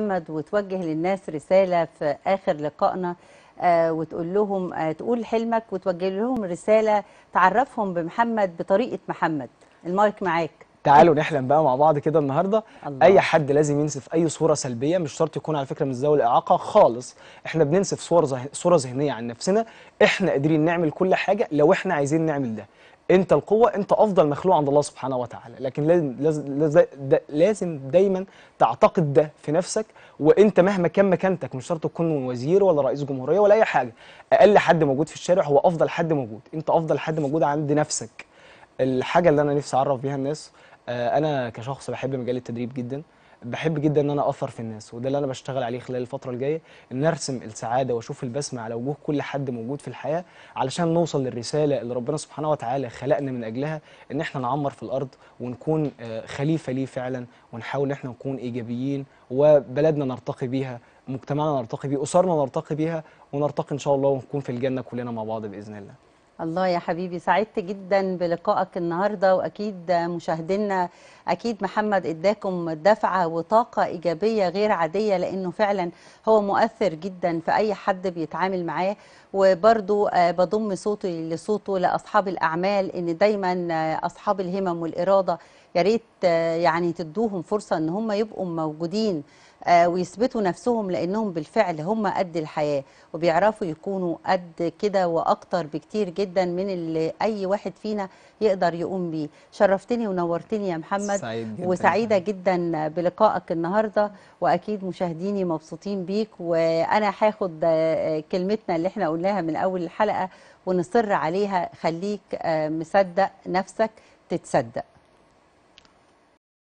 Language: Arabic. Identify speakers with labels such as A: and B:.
A: محمد وتوجه للناس رساله في اخر لقائنا آه، وتقول لهم آه، تقول حلمك وتوجه لهم رساله تعرفهم بمحمد بطريقه محمد المايك معاك تعالوا
B: نحلم بقى مع بعض كده النهارده الله. اي حد لازم ينسف اي صوره سلبيه مش شرط يكون على فكره من ذوي الاعاقه خالص احنا بننسف صور زه... صوره ذهنيه عن نفسنا احنا قادرين نعمل كل حاجه لو احنا عايزين نعمل ده انت القوه انت افضل مخلوق عند الله سبحانه وتعالى لكن لازم لازم, لازم دايما تعتقد ده في نفسك وانت مهما كان مكانتك مش شرط تكون وزير ولا رئيس جمهوريه ولا اي حاجه اقل حد موجود في الشارع هو افضل حد موجود انت افضل حد موجود عند نفسك الحاجه اللي انا نفسي اعرف بيها الناس آه، انا كشخص بحب مجال التدريب جدا بحب جدا ان انا اثر في الناس وده اللي انا بشتغل عليه خلال الفتره الجايه ان ارسم السعاده واشوف البسمه على وجوه كل حد موجود في الحياه علشان نوصل للرساله اللي ربنا سبحانه وتعالى خلقنا من اجلها ان احنا نعمر في الارض ونكون آه، خليفه ليه فعلا ونحاول ان احنا نكون ايجابيين وبلدنا نرتقي بيها مجتمعنا نرتقي بيه اسرنا نرتقي بيها ونرتقي ان شاء الله ونكون في الجنه كلنا مع بعض باذن الله
A: الله يا حبيبي سعدت جدا بلقائك النهارده واكيد مشاهدينا اكيد محمد اداكم دفعه وطاقه ايجابيه غير عاديه لانه فعلا هو مؤثر جدا في اي حد بيتعامل معاه وبرضو آه، بضم صوتي لصوته لاصحاب الاعمال ان دايما آه، اصحاب الهمم والاراده يا ريت آه، يعني تدوهم فرصه ان هم يبقوا موجودين ويثبتوا نفسهم لانهم بالفعل هم قد الحياه وبيعرفوا يكونوا قد كده واكتر بكتير جدا جدا من اللي اي واحد فينا يقدر يقوم بيه شرفتني ونورتني يا محمد سعيد جداً وسعيده جدا بلقائك النهارده واكيد مشاهديني مبسوطين بيك وانا هاخد كلمتنا اللي احنا قلناها من اول الحلقه ونصر عليها خليك مصدق نفسك تتصدق